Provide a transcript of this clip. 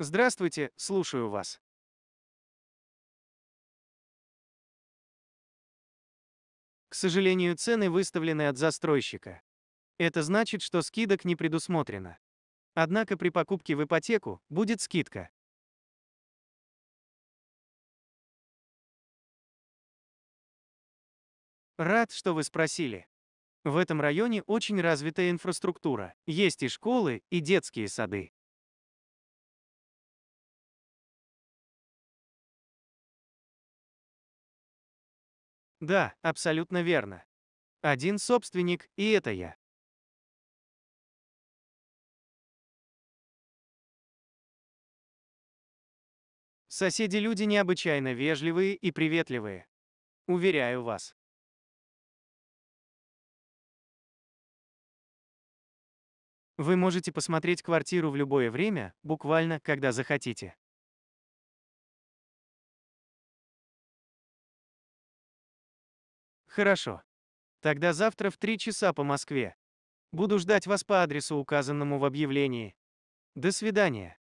Здравствуйте, слушаю вас. К сожалению, цены выставлены от застройщика. Это значит, что скидок не предусмотрено. Однако при покупке в ипотеку будет скидка. Рад, что вы спросили. В этом районе очень развитая инфраструктура. Есть и школы, и детские сады. Да, абсолютно верно. Один собственник, и это я. Соседи люди необычайно вежливые и приветливые. Уверяю вас. Вы можете посмотреть квартиру в любое время, буквально, когда захотите. Хорошо. Тогда завтра в 3 часа по Москве. Буду ждать вас по адресу, указанному в объявлении. До свидания.